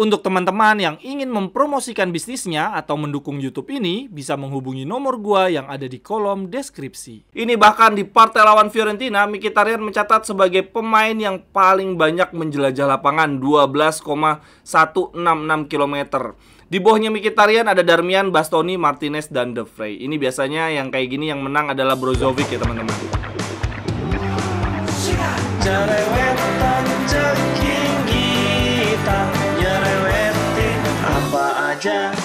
Untuk teman-teman yang ingin mempromosikan bisnisnya atau mendukung YouTube ini, bisa menghubungi nomor gua yang ada di kolom deskripsi. Ini bahkan di partai lawan Fiorentina, Mkhitaryan mencatat sebagai pemain yang paling banyak menjelajah lapangan 12,166 km. Di bawahnya Mkhitaryan ada Darmian, Bastoni, Martinez, dan De Frey. Ini biasanya yang kayak gini yang menang adalah Brozovic ya teman-teman. Yeah.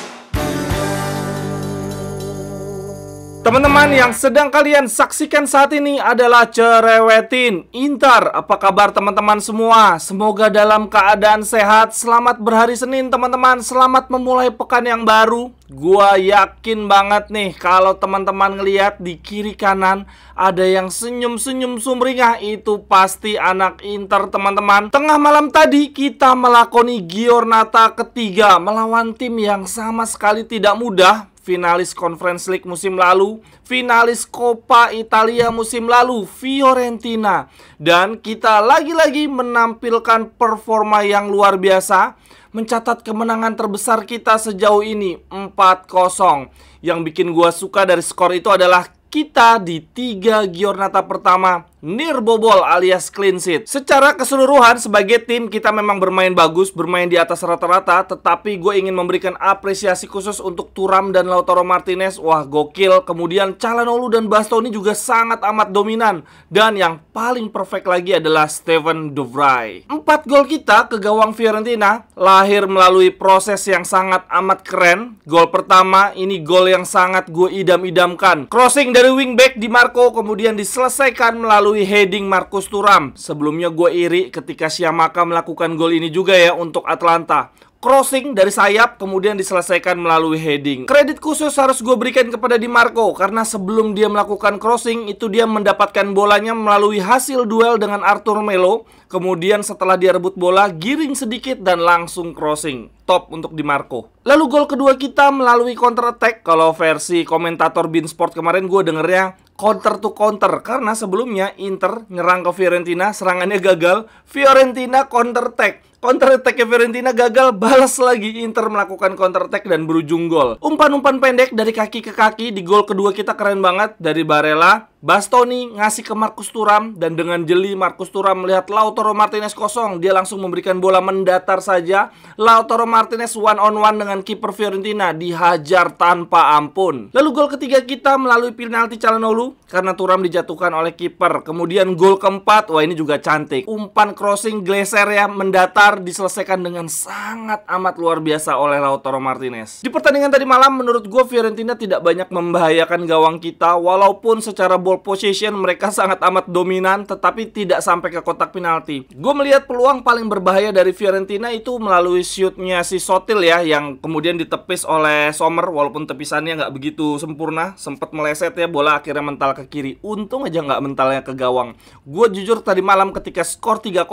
Teman-teman yang sedang kalian saksikan saat ini adalah Cerewetin Inter. Apa kabar teman-teman semua? Semoga dalam keadaan sehat. Selamat berhari Senin teman-teman. Selamat memulai pekan yang baru. Gua yakin banget nih kalau teman-teman ngeliat di kiri kanan ada yang senyum-senyum sumringah itu pasti anak Inter teman-teman. Tengah malam tadi kita melakoni Giornata ketiga melawan tim yang sama sekali tidak mudah finalis Conference League musim lalu, finalis Coppa Italia musim lalu, Fiorentina. Dan kita lagi-lagi menampilkan performa yang luar biasa, mencatat kemenangan terbesar kita sejauh ini 4-0. Yang bikin gua suka dari skor itu adalah kita di tiga giornata pertama nirbobol bobol alias clean sheet. Secara keseluruhan sebagai tim kita memang bermain bagus, bermain di atas rata-rata, tetapi gue ingin memberikan apresiasi khusus untuk Turam dan Lautaro Martinez. Wah, gokil. Kemudian Calhanoglu dan Bastoni juga sangat amat dominan. Dan yang paling perfect lagi adalah Steven De Vrij. Empat gol kita ke gawang Fiorentina lahir melalui proses yang sangat amat keren. Gol pertama ini gol yang sangat gue idam-idamkan. Crossing dari wingback di Marco kemudian diselesaikan melalui melalui heading Markus Turam. Sebelumnya gue iri ketika Siamaka melakukan gol ini juga ya untuk Atlanta crossing dari sayap kemudian diselesaikan melalui heading. Kredit khusus harus gue berikan kepada Di Marco karena sebelum dia melakukan crossing itu dia mendapatkan bolanya melalui hasil duel dengan Arthur Melo. Kemudian setelah dia rebut bola, giring sedikit dan langsung crossing. Top untuk Di Marco. Lalu gol kedua kita melalui counter attack. Kalau versi komentator Bean Sport kemarin gue dengernya counter to counter karena sebelumnya Inter nyerang ke Fiorentina serangannya gagal Fiorentina counter attack counter attack Fiorentina gagal, balas lagi Inter melakukan counter attack dan berujung gol. Umpan-umpan pendek dari kaki ke kaki di gol kedua kita keren banget dari Barella. Bastoni ngasih ke Markus Turam dan dengan jeli Markus Turam melihat Lautaro Martinez kosong, dia langsung memberikan bola mendatar saja. Lautaro Martinez one on one dengan kiper Fiorentina dihajar tanpa ampun. Lalu gol ketiga kita melalui penalti Calhanoglu karena Turam dijatuhkan oleh kiper. Kemudian gol keempat, wah ini juga cantik. Umpan crossing gleser ya mendatar diselesaikan dengan sangat amat luar biasa oleh Lautaro Martinez. Di pertandingan tadi malam, menurut gue Fiorentina tidak banyak membahayakan gawang kita, walaupun secara ball position mereka sangat amat dominan, tetapi tidak sampai ke kotak penalti. Gue melihat peluang paling berbahaya dari Fiorentina itu melalui shootnya si Sotil ya, yang kemudian ditepis oleh Sommer, walaupun tepisannya nggak begitu sempurna, sempat meleset ya, bola akhirnya mental ke kiri. Untung aja nggak mentalnya ke gawang. Gue jujur tadi malam ketika skor 3-0,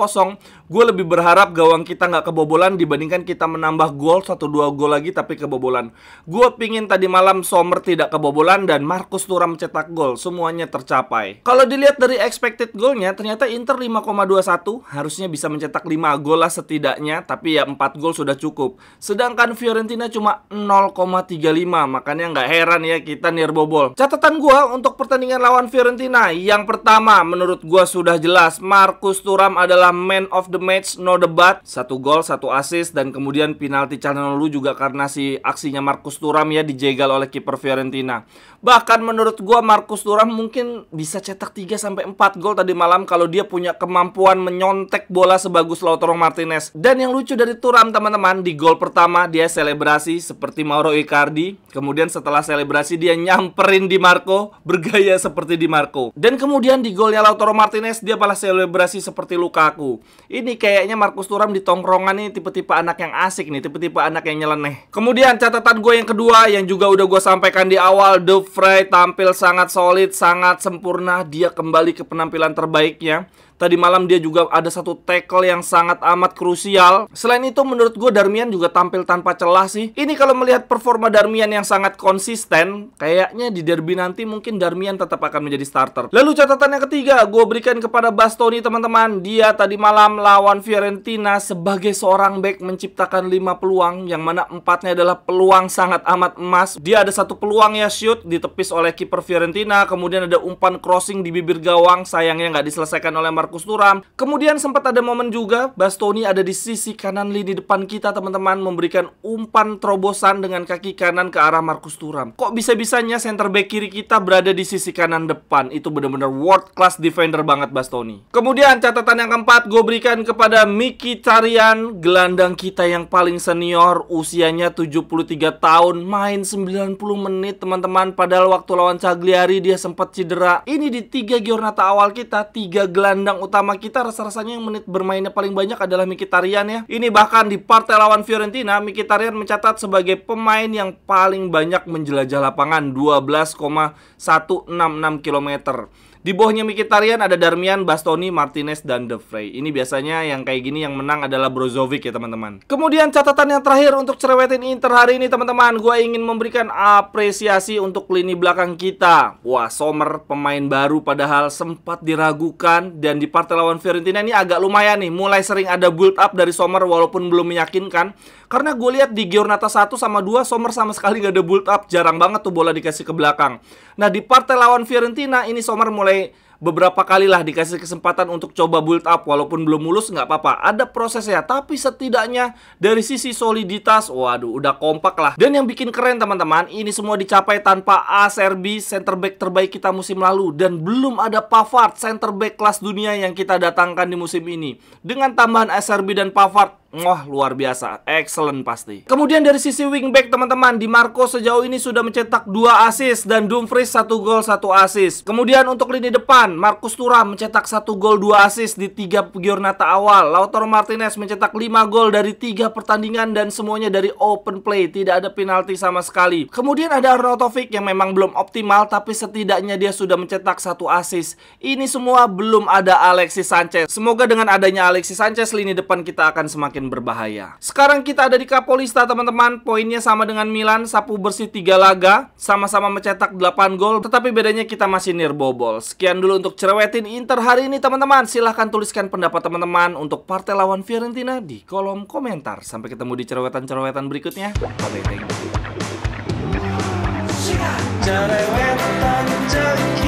gue lebih berharap gawang kita nggak kebobolan dibandingkan kita menambah gol satu dua gol lagi tapi kebobolan. Gue pingin tadi malam Sommer tidak kebobolan dan Markus Turam cetak gol, semuanya tercapai. Kalau dilihat dari expected golnya, ternyata Inter 5,21 harusnya bisa mencetak 5 gol lah setidaknya, tapi ya 4 gol sudah cukup. Sedangkan Fiorentina cuma 0,35, makanya nggak heran ya kita nirbobol. Catatan gue untuk pertandingan lawan Fiorentina, yang pertama menurut gue sudah jelas, Markus Turam adalah man of the match, no debat hebat, satu gol, satu assist dan kemudian penalti Calhanoglu juga karena si aksinya Markus Turam ya dijegal oleh kiper Fiorentina. Bahkan menurut gua Markus Turam mungkin bisa cetak 3 sampai 4 gol tadi malam kalau dia punya kemampuan menyontek bola sebagus Lautaro Martinez. Dan yang lucu dari Turam teman-teman, di gol pertama dia selebrasi seperti Mauro Icardi, kemudian setelah selebrasi dia nyamperin di Marco bergaya seperti di Marco. Dan kemudian di golnya Lautaro Martinez dia malah selebrasi seperti Lukaku. Ini kayaknya Markus Turam di tongkrongan nih tipe-tipe anak yang asik nih, tipe-tipe anak yang nyeleneh. Kemudian catatan gue yang kedua yang juga udah gue sampaikan di awal, The Frey tampil sangat solid, sangat sempurna. Dia kembali ke penampilan terbaiknya. Tadi malam dia juga ada satu tackle yang sangat amat krusial. Selain itu menurut gue Darmian juga tampil tanpa celah sih. Ini kalau melihat performa Darmian yang sangat konsisten, kayaknya di derby nanti mungkin Darmian tetap akan menjadi starter. Lalu catatan yang ketiga, gue berikan kepada Bastoni teman-teman. Dia tadi malam lawan Fiorentina sebagai seorang back menciptakan 5 peluang, yang mana empatnya adalah peluang sangat amat emas. Dia ada satu peluang ya shoot ditepis oleh kiper Fiorentina, kemudian ada umpan crossing di bibir gawang, sayangnya nggak diselesaikan oleh Mark Markus Thuram. Kemudian sempat ada momen juga Bastoni ada di sisi kanan lini depan kita teman-teman memberikan umpan terobosan dengan kaki kanan ke arah Markus Thuram. Kok bisa-bisanya center back kiri kita berada di sisi kanan depan? Itu benar-benar world class defender banget Bastoni. Kemudian catatan yang keempat gue berikan kepada Miki Tarian, gelandang kita yang paling senior, usianya 73 tahun, main 90 menit teman-teman padahal waktu lawan Cagliari dia sempat cedera. Ini di tiga giornata awal kita, tiga gelandang utama kita rasa-rasanya yang menit bermainnya paling banyak adalah Mkhitaryan ya. Ini bahkan di partai lawan Fiorentina, Mkhitaryan mencatat sebagai pemain yang paling banyak menjelajah lapangan 12,166 kilometer. Di bawahnya Mikitarian ada Darmian, Bastoni, Martinez, dan De Frey. Ini biasanya yang kayak gini yang menang adalah Brozovic ya teman-teman. Kemudian catatan yang terakhir untuk cerewetin Inter hari ini teman-teman. Gue ingin memberikan apresiasi untuk lini belakang kita. Wah Sommer pemain baru padahal sempat diragukan. Dan di partai lawan Fiorentina ini agak lumayan nih. Mulai sering ada build up dari Sommer walaupun belum meyakinkan. Karena gue lihat di Giornata 1 sama 2 Sommer sama sekali gak ada build up, jarang banget tuh bola dikasih ke belakang. Nah, di partai lawan Fiorentina ini Sommer mulai beberapa kali lah dikasih kesempatan untuk coba build up walaupun belum mulus nggak apa-apa ada prosesnya tapi setidaknya dari sisi soliditas waduh udah kompak lah dan yang bikin keren teman-teman ini semua dicapai tanpa A center back terbaik kita musim lalu dan belum ada Pavard center back kelas dunia yang kita datangkan di musim ini dengan tambahan A dan Pavard Wah luar biasa, excellent pasti Kemudian dari sisi wingback teman-teman Di Marco sejauh ini sudah mencetak 2 asis Dan Dumfries 1 gol 1 asis. Kemudian untuk lini depan Marcus Turam mencetak 1 gol 2 asis Di 3 giornata awal Lautaro Martinez mencetak 5 gol dari 3 pertandingan Dan semuanya dari open play Tidak ada penalti sama sekali Kemudian ada Arnaud Taufik yang memang belum optimal Tapi setidaknya dia sudah mencetak 1 asis. Ini semua belum ada Alexis Sanchez Semoga dengan adanya Alexis Sanchez Lini depan kita akan semakin semakin berbahaya. Sekarang kita ada di Kapolista teman-teman, poinnya sama dengan Milan, sapu bersih 3 laga, sama-sama mencetak 8 gol, tetapi bedanya kita masih nirbobol. Sekian dulu untuk cerewetin Inter hari ini teman-teman. Silahkan tuliskan pendapat teman-teman untuk partai lawan Fiorentina di kolom komentar. Sampai ketemu di cerewetan-cerewetan berikutnya. Bye-bye. Cerewetan